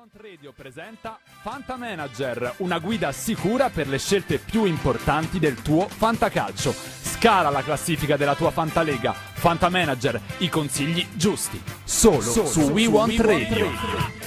Fluent Radio presenta Fanta Manager, una guida sicura per le scelte più importanti del tuo fantacalcio. Scala la classifica della tua fantalega. Fanta Manager, i consigli giusti. Solo, Solo su, su We, We Want, Want Radio. Radio.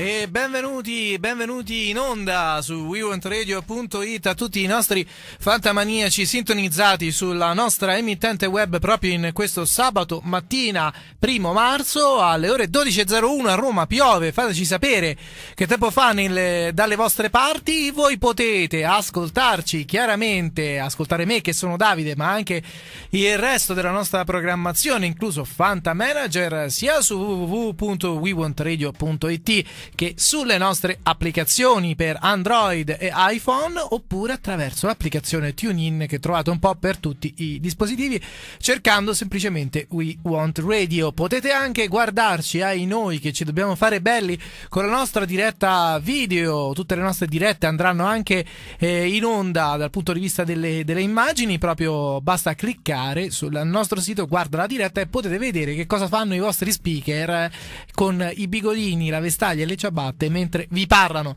E benvenuti, benvenuti in onda su WeWantRadio.it a tutti i nostri fantamaniaci sintonizzati sulla nostra emittente web proprio in questo sabato mattina, primo marzo, alle ore 12.01 a Roma piove. Fateci sapere che tempo fa nelle, dalle vostre parti. Voi potete ascoltarci chiaramente, ascoltare me che sono Davide, ma anche il resto della nostra programmazione, incluso Fanta Manager, sia su www.wewantRadio.it che sulle nostre applicazioni per Android e iPhone oppure attraverso l'applicazione TuneIn che trovate un po' per tutti i dispositivi cercando semplicemente We Want Radio. Potete anche guardarci ai noi che ci dobbiamo fare belli con la nostra diretta video, tutte le nostre dirette andranno anche eh, in onda dal punto di vista delle, delle immagini, proprio basta cliccare sul nostro sito guarda la diretta e potete vedere che cosa fanno i vostri speaker eh, con i bigodini, la vestaglia e le ciabatte mentre vi parlano.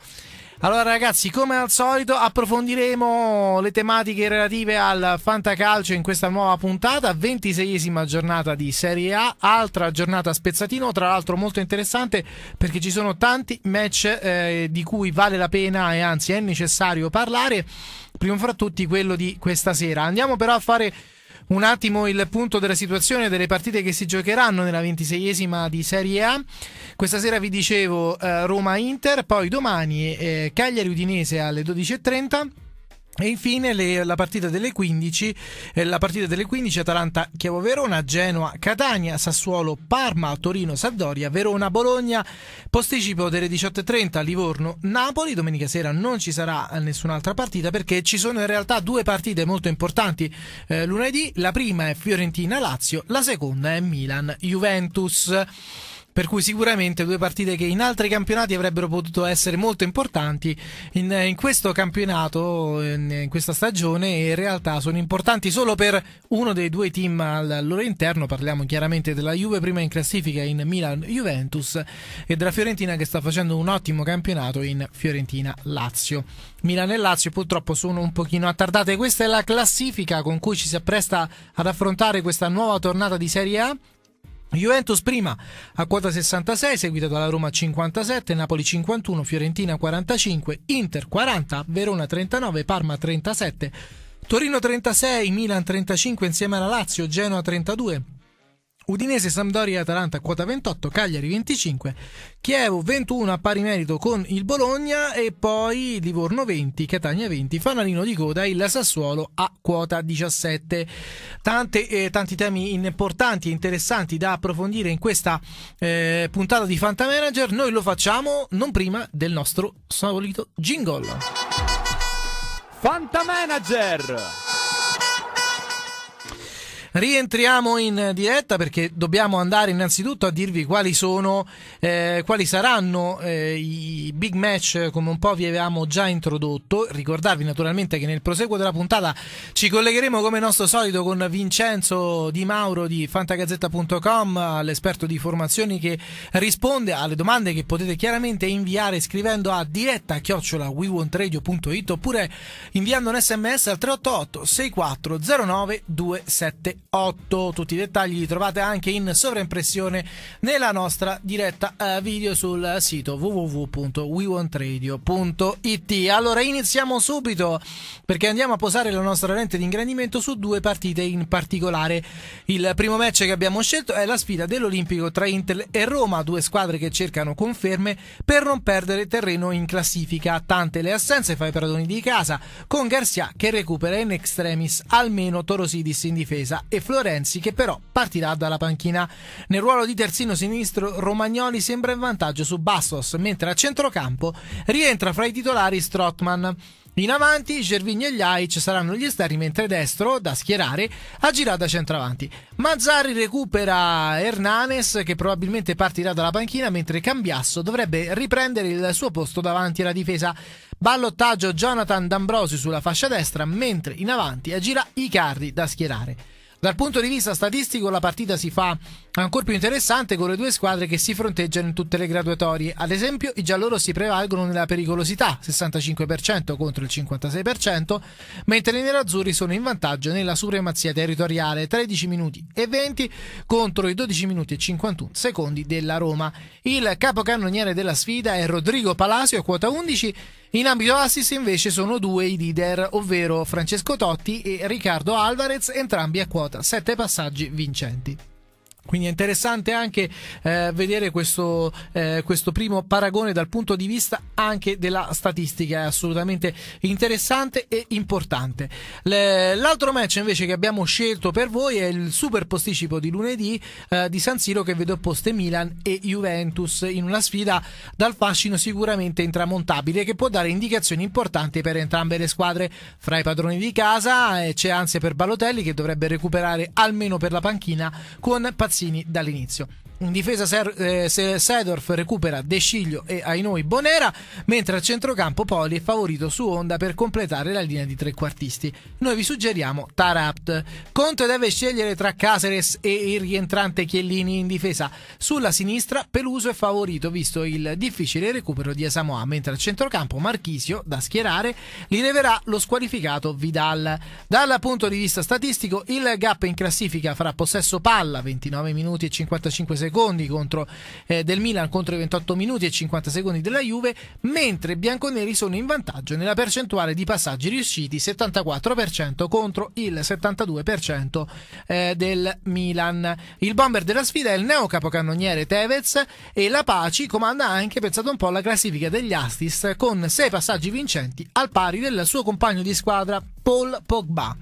Allora ragazzi, come al solito approfondiremo le tematiche relative al fantacalcio in questa nuova puntata, 26esima giornata di Serie A, altra giornata a spezzatino, tra l'altro molto interessante perché ci sono tanti match eh, di cui vale la pena e anzi è necessario parlare, primo fra tutti quello di questa sera. Andiamo però a fare un attimo il punto della situazione delle partite che si giocheranno nella ventiseiesima di Serie A. Questa sera vi dicevo eh, Roma-Inter, poi domani eh, Cagliari-Udinese alle 12.30. E infine le, la partita delle 15, eh, la partita delle 15 Atalanta, Chiavo Verona, Genoa, Catania, Sassuolo, Parma, Torino, Sampdoria, Verona, Bologna, posticipo delle 18.30 Livorno, Napoli, domenica sera non ci sarà eh, nessun'altra partita perché ci sono in realtà due partite molto importanti eh, lunedì, la prima è Fiorentina-Lazio, la seconda è Milan-Juventus per cui sicuramente due partite che in altri campionati avrebbero potuto essere molto importanti, in, in questo campionato, in, in, questa stagione, in realtà sono importanti solo per uno dei due team al, loro interno, parliamo chiaramente della Juve prima in classifica in Milan-Juventus e della Fiorentina che sta facendo un ottimo campionato in Fiorentina-Lazio. Milan e Lazio purtroppo sono un pochino attardate, questa è la classifica con cui ci si appresta ad affrontare questa nuova tornata di Serie A Juventus prima a quota 66, seguita dalla Roma 57, Napoli 51, Fiorentina 45, Inter 40, Verona 39, Parma 37, Torino 36, Milan 35 insieme alla Lazio, Genoa 32. Udinese, Sampdoria e Atalanta quota 28, Cagliari 25, Chievo 21 a pari merito con il Bologna e poi Livorno 20, Catania 20, Fanalino di coda e il Sassuolo a quota 17. Tante, eh, tanti temi importanti e interessanti da approfondire in questa eh, puntata di Fanta Manager, noi lo facciamo non prima del nostro solito jingle. Fanta Manager! Rientriamo in diretta perché dobbiamo andare innanzitutto a dirvi quali sono, eh, quali saranno eh, i big match come un po' vi avevamo già introdotto. Ricordarvi naturalmente che nel proseguo della puntata ci collegheremo come nostro solito con Vincenzo Di Mauro di fantagazzetta.com, l'esperto di formazioni che risponde alle domande che potete chiaramente inviare scrivendo a diretta chiocciola wewontradio.it oppure inviando un sms al 388 6409 278. 8. Tutti i dettagli li trovate anche in sovraimpressione nella nostra diretta eh, video sul sito www.wewantradio.it. Allora iniziamo subito perché andiamo a posare la nostra lente di ingrandimento su due partite in particolare. Il primo match che abbiamo scelto è la sfida dell'Olimpico tra Intel e Roma, due squadre che cercano conferme per non perdere terreno in classifica. Tante le assenze fa i padroni di casa, con Garcia che recupera in extremis almeno Torosidis in difesa e Florenzi che però partirà dalla panchina. Nel ruolo di terzino sinistro Romagnoli sembra in vantaggio su Bastos, mentre a centrocampo rientra fra i titolari Strotman. In avanti, Gervigno e Ljajic saranno gli esterni, mentre destro, da schierare, agirà da centravanti. Mazzari recupera Hernanes, che probabilmente partirà dalla panchina, mentre Cambiasso dovrebbe riprendere il suo posto davanti alla difesa. Ballottaggio Jonathan D'Ambrosi sulla fascia destra, mentre in avanti agirà Icardi da schierare. Dal punto di vista statistico la partita si fa ancora più interessante con le due squadre che si fronteggiano in tutte le graduatorie. Ad esempio i si prevalgono nella pericolosità, 65% contro il 56%, mentre i nerazzurri sono in vantaggio nella supremazia territoriale, 13 minuti e 20 contro i 12 minuti e 51 secondi della Roma. Il capocannoniere della sfida è Rodrigo Palacio a quota 11 in ambito assist invece sono due i leader, ovvero Francesco Totti e Riccardo Alvarez, entrambi a quota 7 passaggi vincenti. Quindi è interessante anche eh, vedere questo, eh, questo, primo paragone dal punto di vista anche della statistica, è assolutamente interessante e importante. Le, l'altro match invece che abbiamo scelto per voi è il super posticipo di lunedì eh, di San Siro che vede opposte Milan e Juventus in una sfida dal fascino sicuramente intramontabile che può dare indicazioni importanti per entrambe le squadre. Fra i padroni di casa eh, c'è ansia per Balotelli che dovrebbe recuperare almeno per la panchina con pazienza Mazzini dall'inizio. In difesa Ser- eh, recupera De Sciglio e Ainoi Bonera, mentre al centrocampo Poli è favorito su Onda per completare la linea di trequartisti. Noi vi suggeriamo Tarapt. Conte deve scegliere tra Caseres e il rientrante Chiellini in difesa. Sulla sinistra Peluso è favorito visto il difficile recupero di Asamoah, mentre al centrocampo Marchisio, da schierare, li leverà lo squalificato Vidal. Dal punto di vista statistico il gap in classifica fra possesso palla 29 minuti e 55 secondi secondi contro, eh, del Milan contro i 28 minuti e 50 secondi della Juve, mentre i bianconeri sono in vantaggio nella percentuale di passaggi riusciti 74% contro il 72% eh, del Milan. Il bomber della sfida è il neo capocannoniere Tevez e la Paci comanda anche, pensate un po', la classifica degli Astis con 6 passaggi vincenti al pari del suo compagno di squadra Paul Pogba.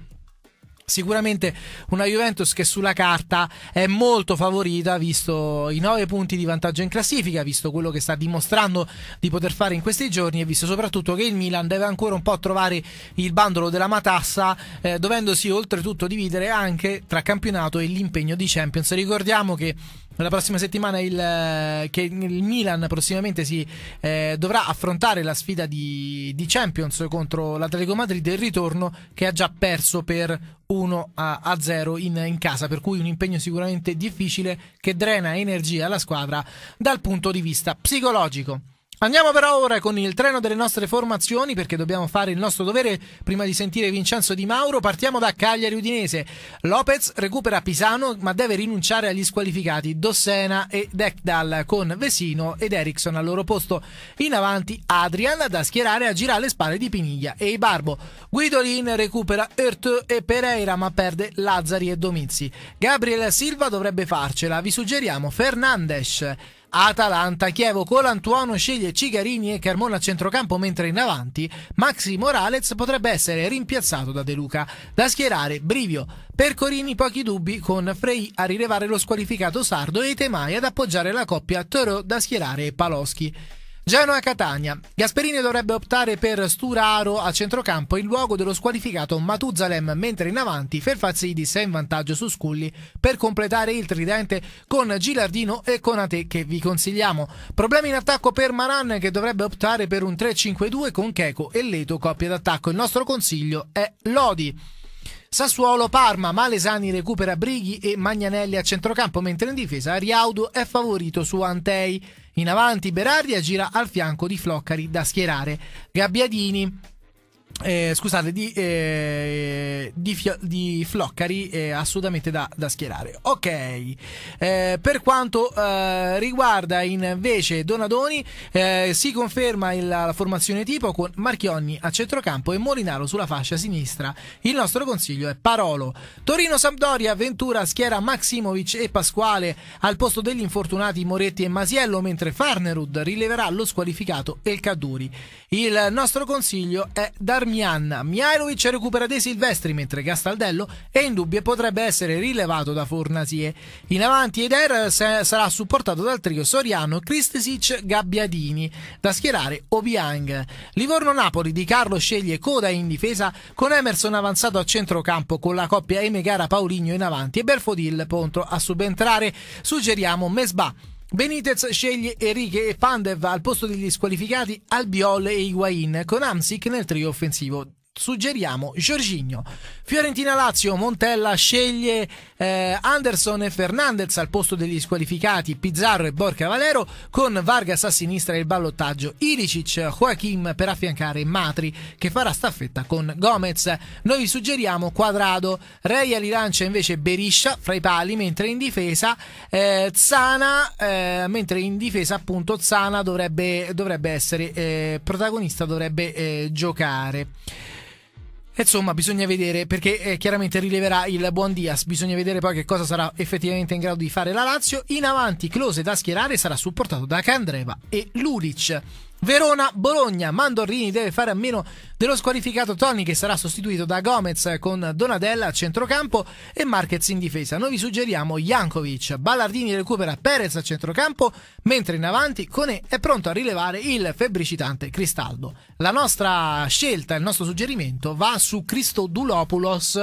Sicuramente una Juventus che sulla carta è molto favorita, visto i 9 punti di vantaggio in classifica, visto quello che sta dimostrando di poter fare in questi giorni e visto soprattutto che il Milan deve ancora un po' trovare il bandolo della matassa, eh, dovendosi oltretutto dividere anche tra campionato e l'impegno di Champions. Ricordiamo che la prossima settimana il, eh, che il Milan prossimamente si eh, dovrà affrontare la sfida di, di Champions contro l'Atletico Madrid del ritorno che ha già perso per 1 a, 0 in, in, casa, per cui un impegno sicuramente difficile che drena energia alla squadra dal punto di vista psicologico. Andiamo però ora con il treno delle nostre formazioni perché dobbiamo fare il nostro dovere prima di sentire Vincenzo Di Mauro. Partiamo da Cagliari Udinese. Lopez recupera Pisano ma deve rinunciare agli squalificati Dossena e Dekdal con Vesino ed Eriksson al loro posto. In avanti Adrian da schierare a girare le spalle di Piniglia e Ibarbo. Guidolin recupera Ertö e Pereira ma perde Lazzari e Domizzi. Gabriel Silva dovrebbe farcela. Vi suggeriamo Fernandes. Atalanta. Chievo Colantuono sceglie Cigarini e Carmona a centrocampo, mentre in avanti Maxi Morales potrebbe essere rimpiazzato da De Luca. Da schierare Brivio. Per Corini pochi dubbi con Frey a rilevare lo squalificato sardo e Temai ad appoggiare la coppia Toro da schierare Paloschi. Genoa-Catania. Gasperini dovrebbe optare per Sturaro a centrocampo in luogo dello squalificato Matuzalem, mentre in avanti Ferfazzidis è in vantaggio su Sculli per completare il tridente con Gilardino e Conate che vi consigliamo. Problemi in attacco per Maran che dovrebbe optare per un 3-5-2 con Checo e Leto coppia d'attacco. Il nostro consiglio è Lodi. Sassuolo-Parma, Malesani recupera Brighi e Magnanelli a centrocampo, mentre in difesa Riaudo è favorito su Antei. In avanti Berardi aggira al fianco di Floccari da schierare. Gabbiadini eh, scusate, di, eh, di, Fio- di Floccari eh, assolutamente da, da, schierare. Ok, eh, per quanto eh, riguarda invece Donadoni, eh, si conferma il, la formazione tipo con Marchionni a centrocampo e Molinaro sulla fascia sinistra. Il nostro consiglio è Parolo. Torino Sampdoria, Ventura schiera Maximovic e Pasquale al posto degli infortunati Moretti e Masiello, mentre Farnerud rileverà lo squalificato El Caduri. Il nostro consiglio è Dar Darmian. Mihailovic recupera De Silvestri mentre Castaldello è in dubbio e potrebbe essere rilevato da Fornasie. In avanti Eder sarà supportato dal trio Soriano, Kristesic, Gabbiadini. Da schierare Obiang. Livorno-Napoli di Carlo sceglie Coda in difesa con Emerson avanzato a centrocampo con la coppia Emegara Paulinho in avanti e Berfodil pronto a subentrare. Suggeriamo Mesba. Benitez sceglie Enrique e Pandev al posto degli squalificati Albiol e Higuain con Amsic nel trio offensivo suggeriamo Giorgigno. Fiorentina-Lazio, Montella sceglie eh, Anderson e Fernandez al posto degli squalificati Pizzarro e Borca Valero con Vargas a sinistra e il ballottaggio Ilicic, Joachim per affiancare Matri che farà staffetta con Gomez. Noi vi suggeriamo Quadrado, Reia li lancia invece Beriscia fra i pali mentre in difesa eh, Zana eh, mentre in difesa appunto Zana dovrebbe, dovrebbe essere eh, protagonista, dovrebbe eh, giocare. Insomma, bisogna vedere perché eh, chiaramente rileverà il buon Dias. Bisogna vedere poi che cosa sarà effettivamente in grado di fare la Lazio. In avanti, Close da schierare sarà supportato da Candreva e Lulic. Verona-Bologna. Mandorrini deve fare a meno dello squalificato Tony che sarà sostituito da Gomez con Donadella a centrocampo e Marquez in difesa. Noi vi suggeriamo Jankovic. Ballardini recupera Perez a centrocampo, mentre in avanti Cone è pronto a rilevare il febbricitante Cristaldo. La nostra scelta, il nostro suggerimento va su Cristo Dulopoulos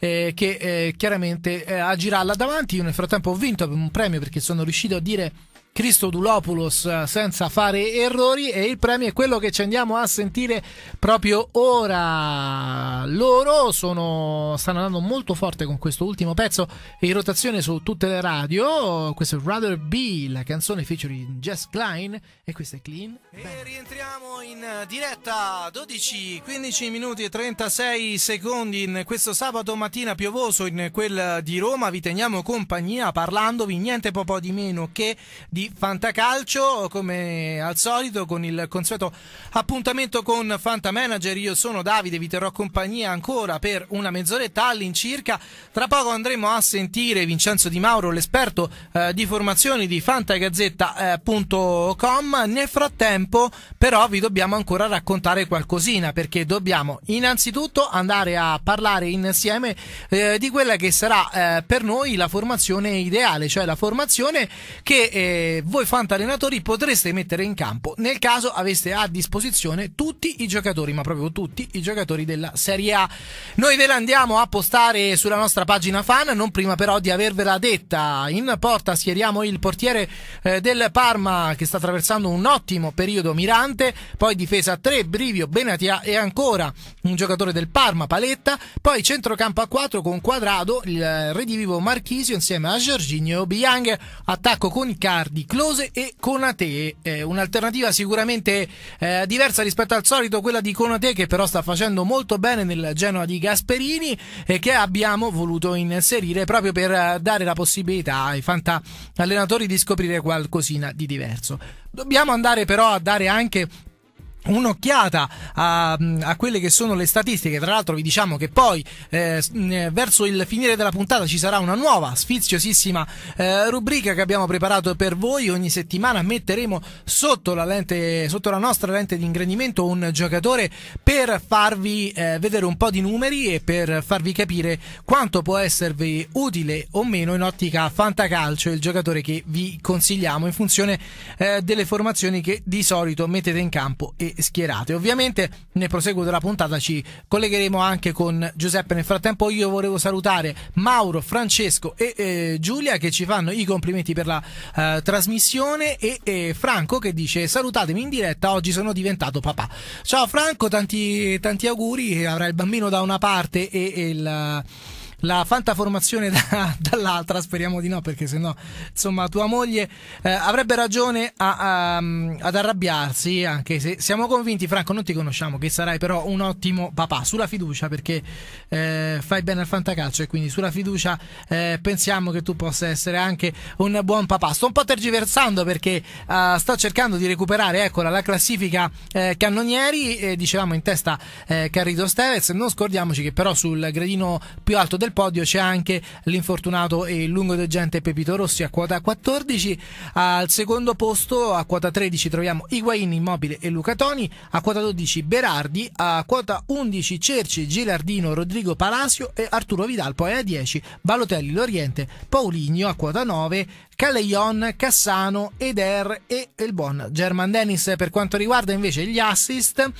eh, che eh, chiaramente eh, agirà là davanti. Io nel frattempo ho vinto un premio perché sono riuscito a dire Cristodulopoulos eh, senza fare errori e il premio è quello che ci andiamo a sentire proprio ora. Loro sono, stanno andando molto forte con questo ultimo pezzo in rotazione su tutte le radio. Questo è Rather Be, la canzone featuring Jess Klein e questo è Clean. E rientriamo in diretta 12, 15 minuti e 36 secondi in questo sabato mattina piovoso in quel di Roma. Vi teniamo compagnia parlandovi niente po' di meno che di di Fantacalcio, come al solito con il consueto appuntamento con Fanta Manager. Io sono Davide, vi terrò compagnia ancora per una mezz'oretta all'incirca. Tra poco andremo a sentire Vincenzo Di Mauro, l'esperto eh, di formazioni di fantagazzetta.com. Eh, Nel frattempo, però, vi dobbiamo ancora raccontare qualcosina perché dobbiamo innanzitutto andare a parlare insieme eh, di quella che sarà eh, per noi la formazione ideale, cioè la formazione che eh, eh, voi fantallenatori potreste mettere in campo nel caso aveste a disposizione tutti i giocatori, ma proprio tutti i giocatori della Serie A. Noi ve la andiamo a postare sulla nostra pagina fan, non prima però di avervela detta. In porta schieriamo il portiere eh, del Parma che sta attraversando un ottimo periodo mirante, poi difesa a 3, Brivio, Benatia e ancora un giocatore del Parma, Paletta, poi centrocampo a 4 con Quadrado, il eh, redivivo Marchisio insieme a Giorginio Biang, attacco con Cardi di Close e Conate. Eh, un'alternativa sicuramente eh, diversa rispetto al solito, quella di Conate che però sta facendo molto bene nel Genoa di Gasperini e che abbiamo voluto inserire proprio per eh, dare la possibilità ai fantallenatori di scoprire qualcosina di diverso. Dobbiamo andare però a dare anche un'occhiata a, a, quelle che sono le statistiche. Tra l'altro, vi diciamo che poi eh, mm, eh, verso il finire della puntata ci sarà una nuova sfiziosissima eh, rubrica che abbiamo preparato per voi. Ogni settimana metteremo sotto la, lente, sotto la nostra lente di ingrandimento un giocatore per farvi eh, vedere un po' di numeri e per farvi capire quanto può esservi utile o meno in ottica fantacalcio il giocatore che vi consigliamo in funzione eh, delle formazioni che di solito mettete in campo e schierate. Ovviamente nel proseguo della puntata ci collegheremo anche con Giuseppe. Nel frattempo io volevo salutare Mauro, Francesco e eh, Giulia che ci fanno i complimenti per la eh, trasmissione e eh, Franco che dice salutatemi in diretta, oggi sono diventato papà. Ciao Franco, tanti, tanti auguri, avrai il bambino da una parte e, e il la fantaformazione da, dall'altra, speriamo di no, perché se no, insomma, tua moglie eh, avrebbe ragione a, a, ad arrabbiarsi, anche se siamo convinti, Franco, non ti conosciamo, che sarai però un ottimo papà. Sulla fiducia, perché eh, fai bene al fantacalcio e quindi sulla fiducia eh, pensiamo che tu possa essere anche un buon papà. Sto un po' tergiversando perché eh, sto cercando di recuperare, eccola, la classifica eh, cannonieri, dicevamo in testa Carrito eh, Stevez, non scordiamoci che però sul gradino più alto del del podio c'è anche l'infortunato e il lungo lungodegente Pepito Rossi a quota 14. Al secondo posto, a quota 13, troviamo Higuain, Immobile e Luca Toni. A quota 12, Berardi. A quota 11, Cerci, Gilardino, Rodrigo Palacio e Arturo Vidal. Poi a 10, Balotelli, L'Oriente, Pauligno. A quota 9, Caleion, Cassano, Eder e il buon German Dennis. Per quanto riguarda invece gli assist,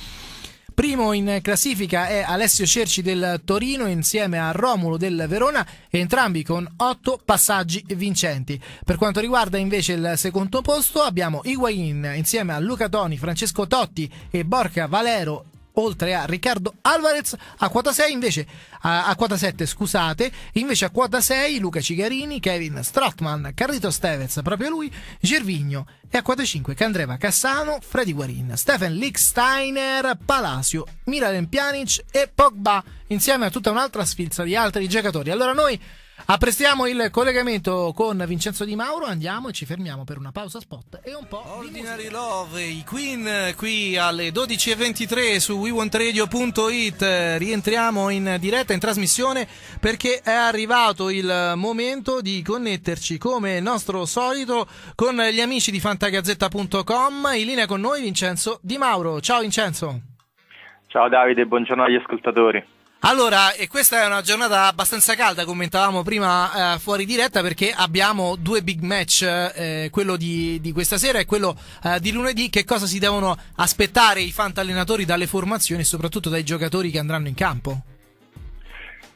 Primo in classifica è Alessio Cerci del Torino insieme a Romulo del Verona, entrambi con otto passaggi vincenti. Per quanto riguarda invece il secondo posto abbiamo Higuain insieme a Luca Toni, Francesco Totti e Borca Valero oltre a Riccardo Alvarez a quota 6 invece a, a quota 7 scusate invece a quota 6 Luca Cigarini Kevin Strottman Carlito Stevez proprio lui Gervigno e a quota 5 Candreva Cassano Freddy Guarin Stefan Licksteiner Palacio Miralem Pjanic e Pogba insieme a tutta un'altra sfilza di altri giocatori allora noi Apprestiamo il collegamento con Vincenzo Di Mauro, andiamo e ci fermiamo per una pausa spot e un po' Ordinary di musica. Love, i Queen qui alle 12.23 su WeWantRadio.it rientriamo in diretta, in trasmissione perché è arrivato il momento di connetterci come nostro solito con gli amici di fantagazzetta.com in linea con noi Vincenzo Di Mauro, ciao Vincenzo Ciao Davide, buongiorno agli ascoltatori allora, e questa è una giornata abbastanza calda, commentavamo prima eh, fuori diretta, perché abbiamo due big match, eh, quello di, di, questa sera e quello eh, di lunedì. Che cosa si devono aspettare i fantallenatori dalle formazioni e soprattutto dai giocatori che andranno in campo?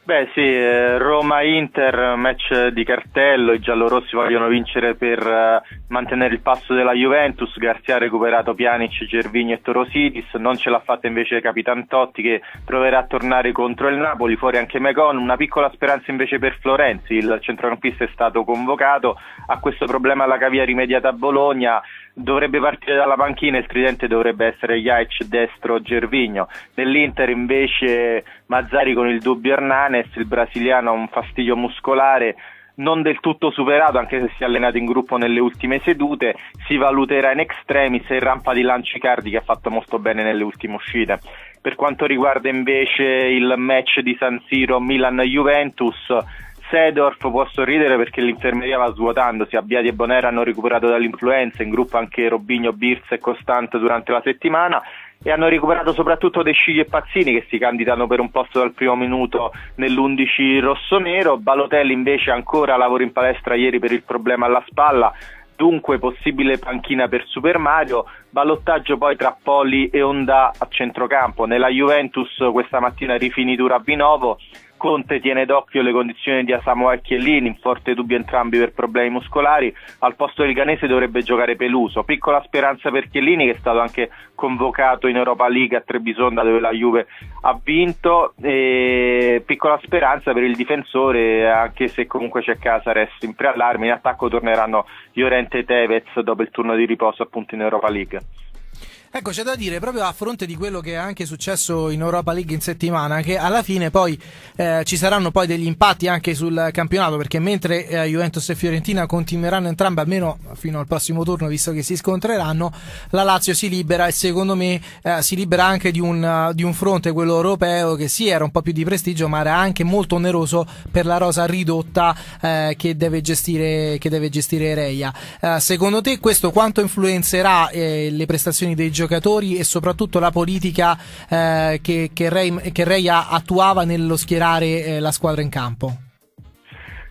Beh sì, eh, Roma-Inter, match di cartello, i giallorossi vogliono vincere per eh, mantenere il passo della Juventus, Garzia ha recuperato Pianic, Gervigno e Torositis, non ce l'ha fatta invece Capitan Totti che proverà a tornare contro il Napoli, fuori anche Mecon, una piccola speranza invece per Florenzi, il centrocampista è stato convocato, ha questo problema alla cavia rimediata a Bologna, dovrebbe partire dalla panchina e tridente dovrebbe essere Jaic destro Gervigno. Nell'Inter invece Mazzari con il dubbio Hernanes, il brasiliano ha un fastidio muscolare non del tutto superato, anche se si è allenato in gruppo nelle ultime sedute, si valuterà in extremis e in rampa di lanci cardi che ha fatto molto bene nelle ultime uscite. Per quanto riguarda invece il match di San Siro Milan-Juventus, Sedorf può sorridere perché l'infermeria va svuotandosi, Abbiati e Bonera hanno recuperato dall'influenza, in gruppo anche Robigno, Birz e Costante durante la settimana e hanno recuperato soprattutto De Scigli e Pazzini che si candidano per un posto dal primo minuto nell'11 rossonero, Balotelli invece ancora lavora in palestra ieri per il problema alla spalla, dunque possibile panchina per Super Mario, ballottaggio poi tra Poli e Onda a centrocampo, nella Juventus questa mattina rifinitura a Vinovo Conte tiene d'occhio le condizioni di Asamo e Chiellini, in forte dubbio entrambi per problemi muscolari. Al posto del Ganese dovrebbe giocare Peluso. Piccola speranza per Chiellini, che è stato anche convocato in Europa League a Trebisonda, dove la Juve ha vinto. E piccola speranza per il difensore, anche se comunque c'è Casares in preallarme. In attacco torneranno Llorente e Tevez dopo il turno di riposo, appunto, in Europa League. Ecco, c'è da dire proprio a fronte di quello che è anche successo in Europa League in settimana, che alla fine poi eh, ci saranno poi degli impatti anche sul campionato, perché mentre eh, Juventus e Fiorentina continueranno entrambe, almeno fino al prossimo turno, visto che si scontreranno, la Lazio si libera e secondo me eh, si libera anche di un, di un fronte, quello europeo, che sì era un po' più di prestigio, ma era anche molto oneroso per la rosa ridotta eh, che, deve gestire, che deve gestire Reia. Eh, secondo te questo quanto influenzerà eh, le prestazioni dei giocatori? giocatori e soprattutto la politica eh, che, che, Ray, che attuava nello schierare eh, la squadra in campo?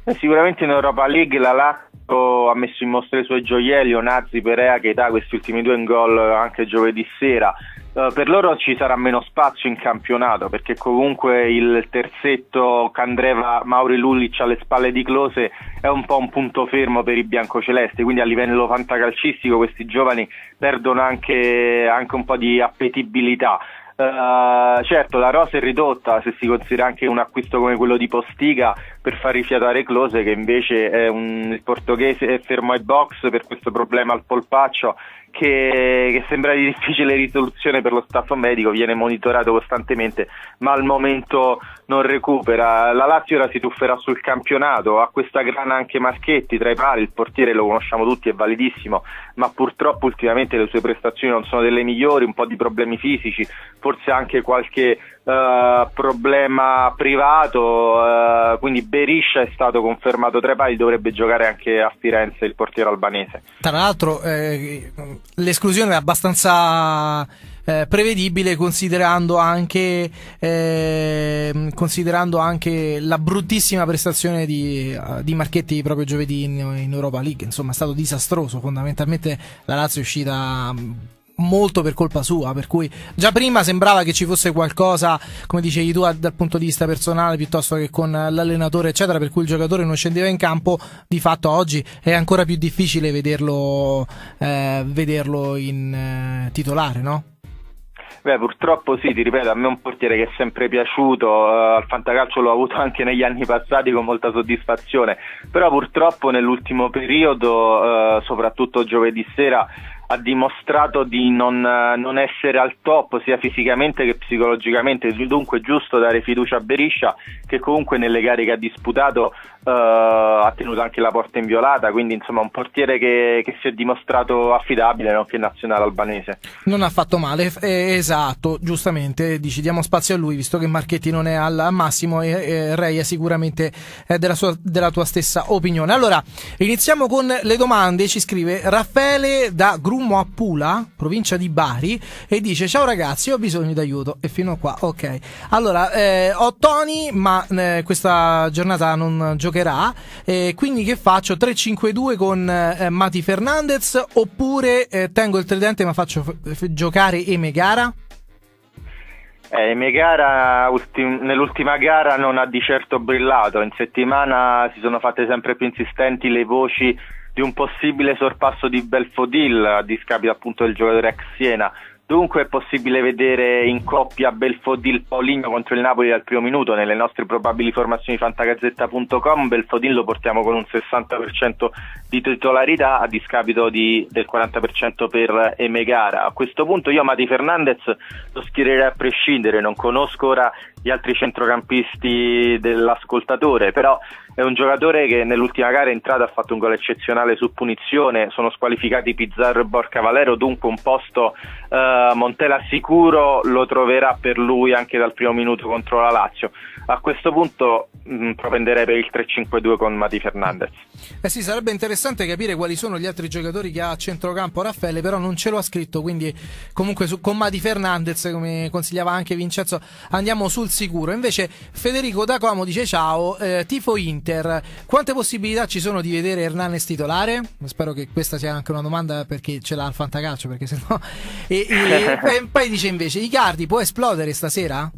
Eh, sicuramente in Europa League la Lazio ha messo in mostra i suoi gioielli, Onazzi, Perea, Keita, questi ultimi due in gol anche giovedì sera. Eh, per loro ci sarà meno spazio in campionato perché comunque il terzetto Candreva, Mauri Lulic alle spalle di Close è un po' un punto fermo per i biancocelesti, quindi a livello fantacalcistico questi giovani perdono anche, anche un po' di appetibilità. Uh, certo, la rosa è ridotta se si considera anche un acquisto come quello di Postiga per far rifiatare Close, che invece è un, il portoghese è fermo ai box per questo problema al polpaccio che, che sembra di difficile risoluzione per lo staff medico, viene monitorato costantemente, ma al momento non recupera. La Lazio ora si tufferà sul campionato, ha questa grana anche Marchetti tra i pali, il portiere lo conosciamo tutti, è validissimo, ma purtroppo ultimamente le sue prestazioni non sono delle migliori, un po' di problemi fisici, forse anche qualche eh, problema privato, uh, quindi Beriscia è stato confermato tre i pali, dovrebbe giocare anche a Firenze il portiere albanese. Tra l'altro eh, l'esclusione è abbastanza eh, prevedibile considerando anche, eh, considerando anche, la bruttissima prestazione di, uh, di Marchetti proprio giovedì in, in, Europa League, insomma è stato disastroso, fondamentalmente la Lazio è uscita mm, molto per colpa sua, per cui già prima sembrava che ci fosse qualcosa, come dicevi tu, dal punto di vista personale piuttosto che con l'allenatore, eccetera, per cui il giocatore non scendeva in campo, di fatto oggi è ancora più difficile vederlo, eh, vederlo in eh, titolare, no? Beh, purtroppo sì, ti ripeto, a me è un portiere che è sempre piaciuto, eh, al fantacalcio l'ho avuto anche negli anni passati con molta soddisfazione, però purtroppo nell'ultimo periodo, eh, soprattutto giovedì sera, ha dimostrato di non, eh, non, essere al top sia fisicamente che psicologicamente, dunque è giusto dare fiducia a Beriscia che comunque nelle gare che ha disputato eh, ha tenuto anche la porta inviolata, quindi insomma un portiere che, che si è dimostrato affidabile nonché nazionale albanese. Non ha fatto male, eh, esatto, giustamente, dici diamo spazio a lui visto che Marchetti non è al massimo e, e Rey è sicuramente eh, della, sua, della tua stessa opinione. Allora, iniziamo con le domande, ci scrive Raffaele da Grumo Fummo a Pula, provincia di Bari, e dice: Ciao ragazzi, ho bisogno di aiuto. E fino a qua, ok. Allora, eh, ho Tony, ma eh, questa giornata non giocherà. Eh, quindi che faccio? 3-5-2 con eh, Mati Fernandez oppure eh, tengo il tridente ma faccio f- eh, f- giocare Eme Gara? Eh, Megara ultim- nell'ultima gara non ha di certo brillato, in settimana si sono fatte sempre più insistenti le voci di un possibile sorpasso di Belfodil a discapito appunto del giocatore ex Siena Dunque è possibile vedere in coppia Belfodil Paulinho contro il Napoli dal primo minuto nelle nostre probabili formazioni fantagazzetta.com. Belfodil lo portiamo con un 60% di titolarità a discapito di, del 40% per Emegara. A questo punto io Mati Fernandez lo schiererei a prescindere, non conosco ora gli altri centrocampisti dell'ascoltatore, però è un giocatore che nell'ultima gara è entrato ha fatto un gol eccezionale su punizione, sono squalificati Pizzarro e Borca Valero, dunque un posto eh, eh, Montella sicuro lo troverà per lui anche dal primo minuto contro la Lazio. A questo punto mh, mm, propenderei per il 3-5-2 con Mati Fernandez. Eh sì, sarebbe interessante capire quali sono gli altri giocatori che ha a centrocampo Raffaele, però non ce lo ha scritto, quindi comunque su, con Mati Fernandez, come consigliava anche Vincenzo, andiamo sul sicuro. Invece Federico da Como dice ciao, eh, tifo Inter, quante possibilità ci sono di vedere Hernanes titolare? Spero che questa sia anche una domanda perché ce l'ha al fantacalcio, perché sennò... E, e poi, poi dice invece, Icardi può esplodere stasera?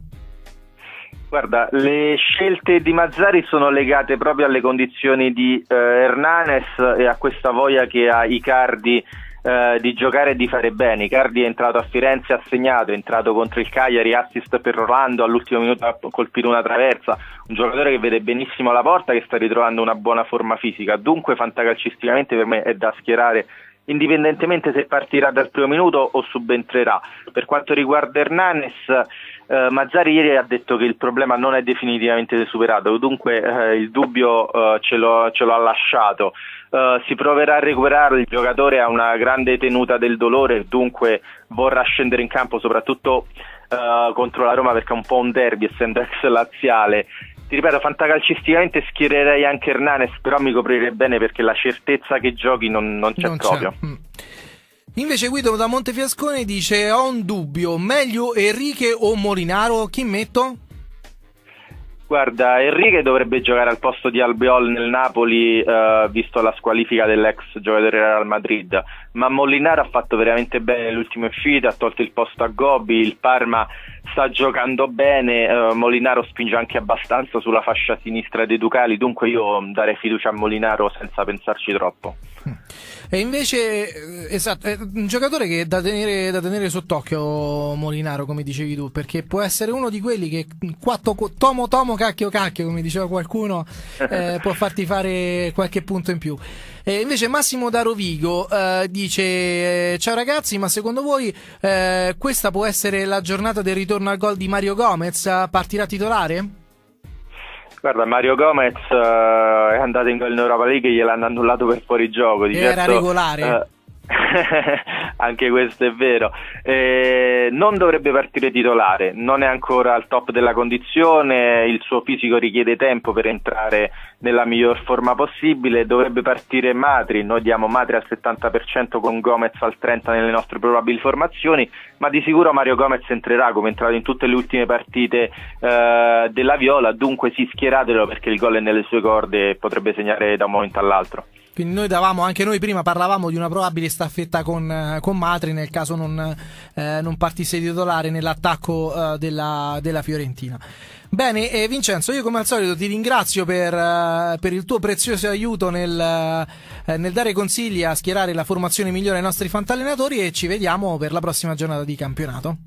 Guarda, le scelte di Mazzari sono legate proprio alle condizioni di eh, Hernanes e a questa voglia che ha Icardi eh, di giocare e di fare bene. Icardi è entrato a Firenze, ha segnato, è entrato contro il Cagliari, assist per Rolando, all'ultimo minuto ha colpito una traversa. Un giocatore che vede benissimo la porta, che sta ritrovando una buona forma fisica. Dunque, fantacalcisticamente, per me è da schierare indipendentemente se partirà dal primo minuto o subentrerà. Per quanto riguarda Hernanes, eh, Mazzari ieri ha detto che il problema non è definitivamente superato, dunque eh, il dubbio eh, ce, lo, ce, lo, ha lasciato. Eh, si proverà a recuperare il giocatore ha una grande tenuta del dolore, dunque vorrà scendere in campo soprattutto eh, contro la Roma perché è un po' un derby essendo ex laziale ti ripeto, fantacalcisticamente schiererei anche Hernanes, però mi coprirei bene perché la certezza che giochi non, non c'è non proprio. C'è. Mm. Invece Guido da Montefiascone dice: Ho un dubbio, meglio Enrique o Molinaro? Chi metto? Guarda, Enrique dovrebbe giocare al posto di Albiol nel Napoli, eh, visto la squalifica dell'ex giocatore Real Madrid, ma Mollinaro ha fatto veramente bene l'ultima uscita, ha tolto il posto a Gobi. il Parma sta giocando bene, eh, Molinaro spinge anche abbastanza sulla fascia sinistra dei Ducali, dunque io darei fiducia a Molinaro senza pensarci troppo. Hm. E invece, eh, esatto, è un giocatore che è da tenere, da tenere sott'occhio, Molinaro, come dicevi tu, perché può essere uno di quelli che quattro, tomo tomo cacchio cacchio, come diceva qualcuno, eh, può farti fare qualche punto in più. E invece Massimo Darovigo eh, dice: eh, Ciao ragazzi, ma secondo voi eh, questa può essere la giornata del ritorno al gol di Mario Gomez? Partirà titolare? Guarda, Mario Gomez uh, è andato in Europa League e gliel'hanno annullato per fuorigioco. Di certo, era regolare. Uh, anche questo è vero. Eh, non dovrebbe partire titolare, non è ancora al top della condizione, il suo fisico richiede tempo per entrare nella miglior forma possibile, dovrebbe partire Matri, noi diamo Matri al 70% con Gomez al 30% nelle nostre probabili formazioni, ma di sicuro Mario Gomez entrerà come è entrato in tutte le ultime partite eh, della Viola, dunque si schieratelo perché il gol è nelle sue corde e potrebbe segnare da un momento all'altro. Quindi noi davamo, anche noi prima parlavamo di una probabile staffetta con, eh, con Matri nel caso non, eh, non partisse titolare nell'attacco eh, della, della, Fiorentina. Bene, eh, Vincenzo, io come al solito ti ringrazio per, eh, per il tuo prezioso aiuto nel, eh, nel, dare consigli a schierare la formazione migliore ai nostri fantallenatori e ci vediamo per la prossima giornata di campionato.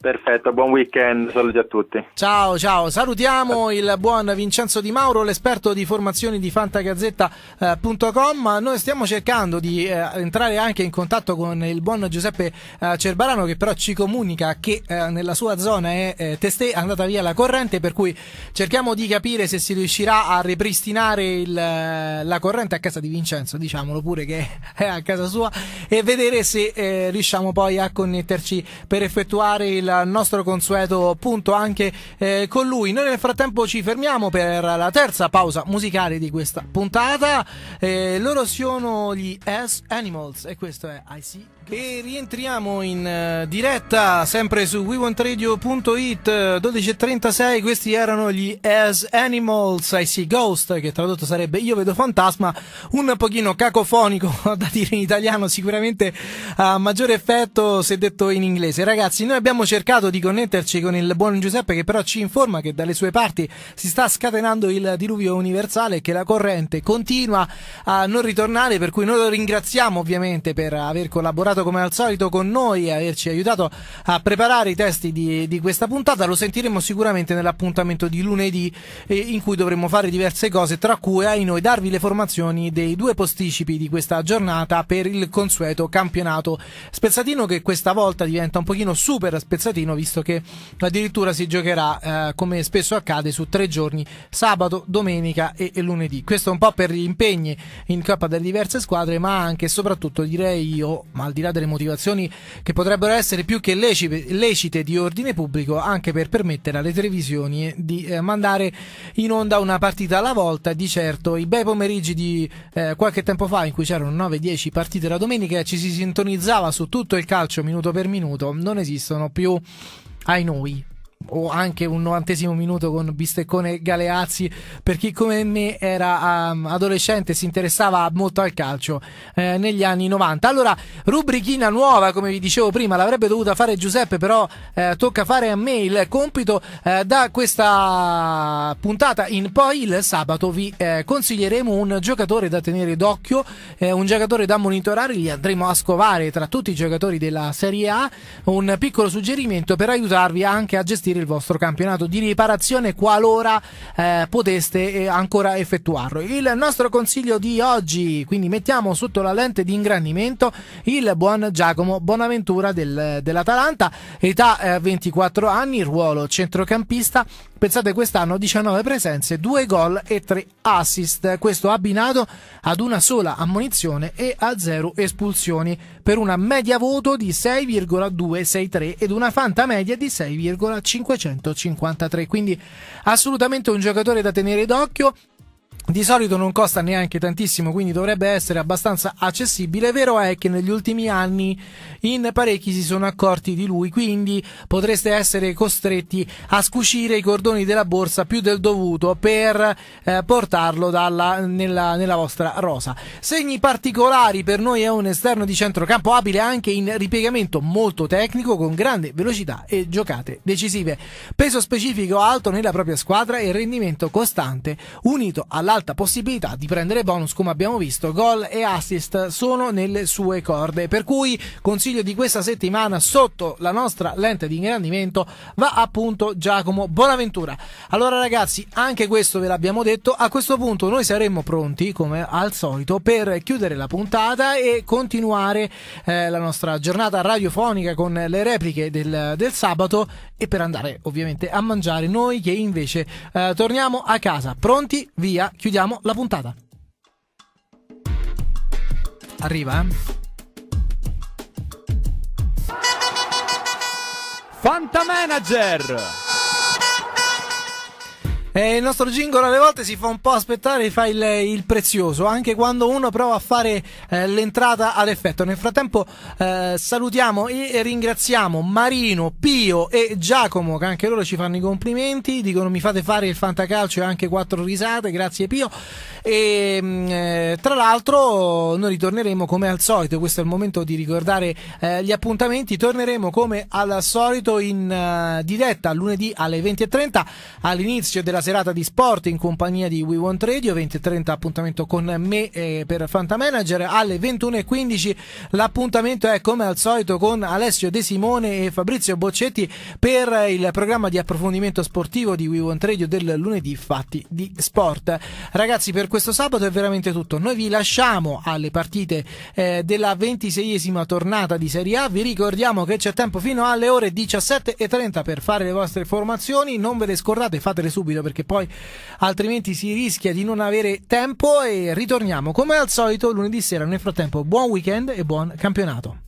Perfetto, buon weekend, saluti a tutti. Ciao, ciao, salutiamo il buon Vincenzo Di Mauro, l'esperto di formazioni di fantagazzetta.com. Eh, Noi stiamo cercando di eh, entrare anche in contatto con il buon Giuseppe eh, Cerbarano che però ci comunica che nella sua zona è testé andata via la corrente, per cui cerchiamo di capire se si riuscirà a ripristinare il, la corrente a casa di Vincenzo, diciamolo pure che è a casa sua, e vedere se riusciamo poi a connetterci per effettuare il il nostro consueto punto anche eh, con lui. Noi nel frattempo ci fermiamo per la terza pausa musicale di questa puntata. Eh, loro sono gli S Animals e questo è I See e rientriamo in eh, diretta sempre su WeWantRadio.it 12.36 eh, questi erano gli As Animals I See Ghost che tradotto sarebbe Io Vedo Fantasma un pochino cacofonico da dire in italiano sicuramente ha maggiore effetto se detto in inglese ragazzi noi abbiamo cercato di connetterci con il buon Giuseppe che però ci informa che dalle sue parti si sta scatenando il diluvio universale e che la corrente continua a non ritornare per cui noi lo ringraziamo ovviamente per aver collaborato stato come al solito con noi, e averci aiutato a preparare i testi di, di questa puntata. Lo sentiremo sicuramente nell'appuntamento di lunedì eh, in cui dovremo fare diverse cose, tra cui ai noi darvi le formazioni dei due posticipi di questa giornata per il consueto campionato spezzatino che questa volta diventa un pochino super spezzatino visto che addirittura si giocherà eh, come spesso accade su tre giorni, sabato, domenica e, e lunedì. Questo un po' per gli impegni in Coppa delle diverse squadre, ma anche e soprattutto direi io, ma al di là là delle motivazioni che potrebbero essere più che lecite di ordine pubblico, anche per permettere alle televisioni di eh, mandare in onda una partita alla volta. Di certo, i bei pomeriggi di eh, qualche tempo fa, in cui c'erano 9-10 partite la domenica e ci si sintonizzava su tutto il calcio minuto per minuto, non esistono più ai noi o anche un novantesimo minuto con Bisteccone Galeazzi per chi come me era um, adolescente e si interessava molto al calcio eh, negli anni 90. Allora, rubrichina nuova, come vi dicevo prima, l'avrebbe dovuta fare Giuseppe, però eh, tocca fare a me il compito eh, da questa puntata in poi il sabato vi eh, consiglieremo un giocatore da tenere d'occhio, eh, un giocatore da monitorare, li andremo a scovare tra tutti i giocatori della Serie A, un piccolo suggerimento per aiutarvi anche a gestire il vostro campionato di riparazione qualora eh, poteste eh, ancora effettuarlo. Il nostro consiglio di oggi, quindi mettiamo sotto la lente di ingrandimento il buon Giacomo Bonaventura del, dell'Atalanta, età eh, 24 anni, ruolo centrocampista, Pensate quest'anno 19 presenze, 2 gol e 3 assist, questo abbinato ad una sola ammonizione e a 0 espulsioni per una media voto di 6,263 ed una fanta media di 6,553, quindi assolutamente un giocatore da tenere d'occhio di solito non costa neanche tantissimo, quindi dovrebbe essere abbastanza accessibile. Vero è che negli ultimi anni in parecchi si sono accorti di lui, quindi potreste essere costretti a scucire i cordoni della borsa più del dovuto per eh, portarlo dalla, nella, nella, vostra rosa. Segni particolari per noi è un esterno di centrocampo abile anche in ripiegamento molto tecnico con grande velocità e giocate decisive. Peso specifico alto nella propria squadra e rendimento costante unito all'altro alta possibilità di prendere bonus, come abbiamo visto, gol e assist sono nelle sue corde. Per cui consiglio di questa settimana sotto la nostra lente di ingrandimento va appunto Giacomo Bonaventura. Allora ragazzi, anche questo ve l'abbiamo detto, a questo punto noi saremmo pronti come al solito per chiudere la puntata e continuare eh, la nostra giornata radiofonica con le repliche del, del, sabato e per andare ovviamente a mangiare noi che invece eh, torniamo a casa pronti via chiudiamo chiudiamo la puntata. Arriva, eh? Manager! Eh, il nostro jingle alle volte si fa un po' aspettare, e fa il, il prezioso, anche quando uno prova a fare eh, l'entrata ad effetto. Nel frattempo eh, salutiamo e ringraziamo Marino, Pio e Giacomo, che anche loro ci fanno i complimenti, dicono mi fate fare il fantacalcio e anche quattro risate, grazie Pio. E mm, eh, tra l'altro, noi ritorneremo come al solito. Questo è il momento di ricordare eh, gli appuntamenti. Torneremo come al solito in eh, diretta lunedì alle 20.30 all'inizio della serata di sport in compagnia di We Want Radio. 20.30 appuntamento con me per Fanta Manager. Alle 21.15 l'appuntamento è come al solito con Alessio De Simone e Fabrizio Boccetti per il programma di approfondimento sportivo di We Want Radio del lunedì Fatti di Sport. Ragazzi, per questo questo sabato è veramente tutto. Noi vi lasciamo alle partite eh, della ventiseiesima tornata di Serie A. Vi ricordiamo che c'è tempo fino alle ore 17.30 per fare le vostre formazioni. Non ve le scordate, fatele subito perché poi altrimenti si rischia di non avere tempo. E ritorniamo come al solito lunedì sera. Nel frattempo, buon weekend e buon campionato.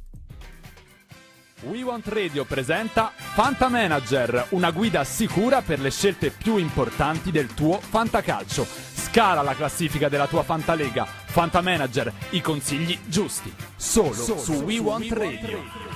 We Want Radio presenta Fanta Manager, una guida sicura per le scelte più importanti del tuo fantacalcio. Scala la classifica della tua Fantalega. Manager, i consigli giusti. Solo, Solo su, su We, We Want, Want Radio. Radio.